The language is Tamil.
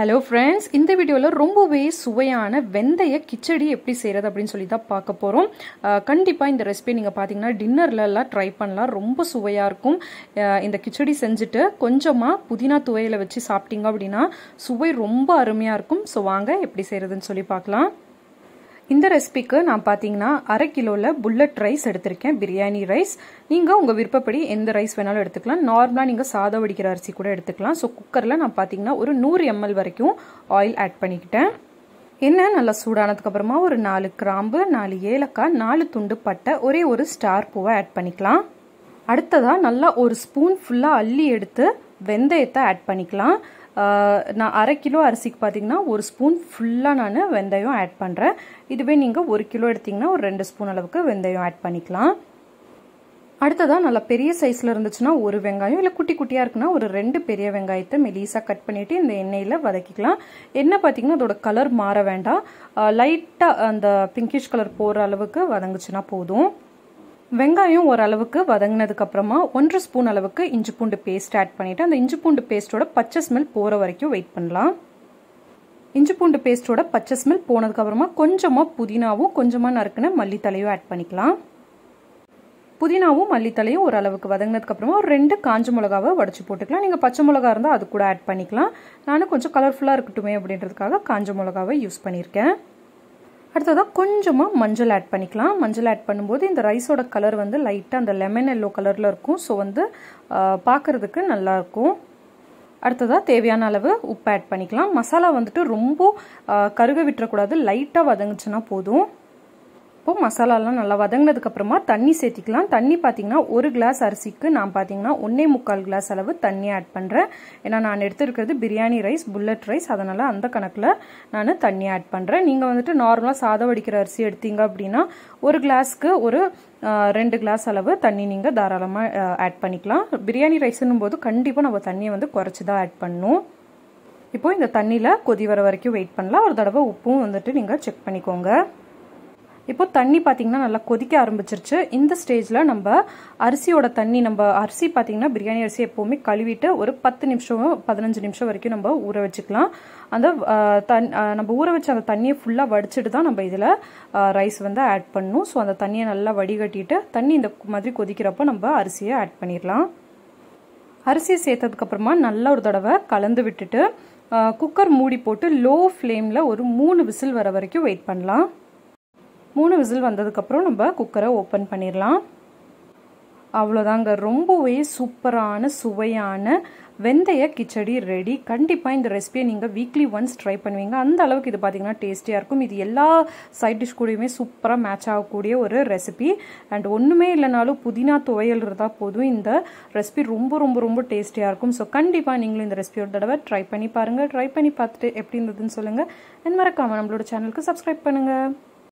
ஹலோ ஃப்ரெண்ட்ஸ் இந்த வீடியோவில் ரொம்பவே சுவையான வெந்தய கிச்சடி எப்படி செய்கிறது அப்படின்னு சொல்லி தான் பார்க்க போகிறோம் கண்டிப்பாக இந்த ரெசிபி நீங்கள் பார்த்தீங்கன்னா டின்னர்லலாம் ட்ரை பண்ணலாம் ரொம்ப சுவையாக இருக்கும் இந்த கிச்சடி செஞ்சுட்டு கொஞ்சமாக புதினா துவையில் வச்சு சாப்பிட்டீங்க அப்படின்னா சுவை ரொம்ப அருமையாக இருக்கும் ஸோ வாங்க எப்படி செய்கிறதுன்னு சொல்லி பார்க்கலாம் இந்த ரெசிபிக்கு நான் பார்த்தீங்கன்னா அரை கிலோவில் புல்லட் ரைஸ் எடுத்திருக்கேன் பிரியாணி ரைஸ் நீங்கள் உங்கள் விருப்பப்படி எந்த ரைஸ் வேணாலும் எடுத்துக்கலாம் நார்மலாக நீங்கள் சாதம் வடிக்கிற அரிசி கூட எடுத்துக்கலாம் ஸோ குக்கரில் நான் பார்த்தீங்கன்னா ஒரு நூறு எம்எல் வரைக்கும் ஆயில் ஆட் பண்ணிக்கிட்டேன் என்ன நல்லா சூடானதுக்கப்புறமா ஒரு நாலு கிராம்பு நாலு ஏலக்காய் நாலு துண்டு பட்டை ஒரே ஒரு ஸ்டார் பூவை ஆட் பண்ணிக்கலாம் அடுத்ததாக நல்லா ஒரு ஸ்பூன் ஃபுல்லாக அள்ளி எடுத்து வெந்தயத்தை ஆட் பண்ணிக்கலாம் நான் அரை கிலோ அரிசிக்கு பார்த்தீங்கன்னா ஒரு ஸ்பூன் ஃபுல்லாக நான் வெந்தயம் ஆட் பண்ணுறேன் இதுவே நீங்கள் ஒரு கிலோ எடுத்திங்கன்னா ஒரு ரெண்டு ஸ்பூன் அளவுக்கு வெந்தயம் ஆட் பண்ணிக்கலாம் அடுத்ததாக நல்லா பெரிய சைஸில் இருந்துச்சுன்னா ஒரு வெங்காயம் இல்லை குட்டி குட்டியாக இருக்குன்னா ஒரு ரெண்டு பெரிய வெங்காயத்தை மெலீஸாக கட் பண்ணிவிட்டு இந்த எண்ணெயில் வதக்கிக்கலாம் எண்ணெய் பார்த்திங்கன்னா அதோட கலர் மாற வேண்டாம் லைட்டாக அந்த பிங்கிஷ் கலர் போகிற அளவுக்கு வதங்குச்சுன்னா போதும் வெங்காயம் ஓரளவுக்கு வதங்கினதுக்கு அப்புறமா ஒன்று ஸ்பூன் அளவுக்கு இஞ்சி பூண்டு பேஸ்ட் ஆட் பண்ணிவிட்டு அந்த இஞ்சி பூண்டு பேஸ்ட்டோட பச்சை ஸ்மெல் போகிற வரைக்கும் வெயிட் பண்ணலாம் இஞ்சி பூண்டு பேஸ்ட்டோட பச்சை ஸ்மெல் போனதுக்கப்புறமா கொஞ்சமாக புதினாவும் கொஞ்சமாக நறுக்குன மல்லித்தலையும் ஆட் பண்ணிக்கலாம் புதினாவும் மல்லித்தலையும் ஓரளவுக்கு வதங்கினதுக்கப்புறமா ஒரு ரெண்டு காஞ்ச மிளகாவை உடச்சு போட்டுக்கலாம் நீங்கள் பச்சை மிளகா இருந்தால் அது கூட ஆட் பண்ணிக்கலாம் நானும் கொஞ்சம் கலர்ஃபுல்லாக இருக்கட்டுமே அப்படின்றதுக்காக காஞ்ச மிளகாவை யூஸ் பண்ணியிருக்கேன் அடுத்ததாக கொஞ்சமாக மஞ்சள் ஆட் பண்ணிக்கலாம் மஞ்சள் ஆட் பண்ணும்போது இந்த ரைஸோட கலர் வந்து லைட்டாக அந்த லெமன் எல்லோ கலரில் இருக்கும் ஸோ வந்து பார்க்குறதுக்கு நல்லாயிருக்கும் அடுத்ததாக தேவையான அளவு உப்பு ஆட் பண்ணிக்கலாம் மசாலா வந்துட்டு ரொம்ப கருக விட்டுறக்கூடாது லைட்டாக வதங்குச்சுன்னா போதும் இப்போது மசாலாலாம் நல்லா வதங்கினதுக்கப்புறமா தண்ணி சேர்த்திக்கலாம் தண்ணி பார்த்திங்கன்னா ஒரு கிளாஸ் அரிசிக்கு நான் பார்த்தீங்கன்னா ஒன்றே முக்கால் கிளாஸ் அளவு தண்ணி ஆட் பண்ணுறேன் ஏன்னா நான் எடுத்துருக்கிறது பிரியாணி ரைஸ் புல்லட் ரைஸ் அதனால் அந்த கணக்கில் நான் தண்ணி ஆட் பண்ணுறேன் நீங்கள் வந்துட்டு நார்மலாக சாதம் வடிக்கிற அரிசி எடுத்தீங்க அப்படின்னா ஒரு கிளாஸ்க்கு ஒரு ரெண்டு கிளாஸ் அளவு தண்ணி நீங்கள் தாராளமாக ஆட் பண்ணிக்கலாம் பிரியாணி ரைஸ்ன்னும் போது கண்டிப்பாக நம்ம தண்ணியை வந்து குறைச்சி தான் ஆட் பண்ணணும் இப்போ இந்த தண்ணியில் கொதி வர வரைக்கும் வெயிட் பண்ணலாம் ஒரு தடவை உப்பும் வந்துட்டு நீங்கள் செக் பண்ணிக்கோங்க இப்போது தண்ணி பார்த்தீங்கன்னா நல்லா கொதிக்க ஆரம்பிச்சிருச்சு இந்த ஸ்டேஜில் நம்ம அரிசியோட தண்ணி நம்ம அரிசி பார்த்தீங்கன்னா பிரியாணி அரிசி எப்போவுமே கழுவிட்டு ஒரு பத்து நிமிஷம் பதினஞ்சு நிமிஷம் வரைக்கும் நம்ம ஊற வச்சுக்கலாம் அந்த தன் நம்ம ஊற வச்ச அந்த தண்ணியை ஃபுல்லாக வடிச்சிட்டு தான் நம்ம இதில் ரைஸ் வந்து ஆட் பண்ணணும் ஸோ அந்த தண்ணியை நல்லா வடிகட்டிட்டு தண்ணி இந்த மாதிரி கொதிக்கிறப்போ நம்ம அரிசியை ஆட் பண்ணிடலாம் அரிசியை சேர்த்ததுக்கப்புறமா நல்லா ஒரு தடவை கலந்து விட்டுட்டு குக்கர் மூடி போட்டு லோ ஃப்ளேமில் ஒரு மூணு விசில் வர வரைக்கும் வெயிட் பண்ணலாம் மூணு விசில் வந்ததுக்கப்புறம் நம்ம குக்கரை ஓப்பன் பண்ணிடலாம் அவ்வளோதாங்க ரொம்பவே சூப்பரான சுவையான வெந்தய கிச்சடி ரெடி கண்டிப்பாக இந்த ரெசிபியை நீங்கள் வீக்லி ஒன்ஸ் ட்ரை பண்ணுவீங்க அந்த அளவுக்கு இது பார்த்தீங்கன்னா டேஸ்டியாக இருக்கும் இது எல்லா சைட் டிஷ் கூடயுமே சூப்பராக மேட்ச் ஆகக்கூடிய ஒரு ரெசிபி அண்ட் ஒன்றுமே இல்லைனாலும் புதினா துவையல் இருந்தால் போதும் இந்த ரெசிபி ரொம்ப ரொம்ப ரொம்ப டேஸ்டியாக இருக்கும் ஸோ கண்டிப்பாக நீங்களும் இந்த ரெசிபியோட தடவை ட்ரை பண்ணி பாருங்கள் ட்ரை பண்ணி பார்த்துட்டு எப்படி இருந்ததுன்னு சொல்லுங்கள் அண்ட் மறக்காமல் நம்மளோட சேனலுக்கு சப்ஸ்கிரைப் பண்ணுங்கள்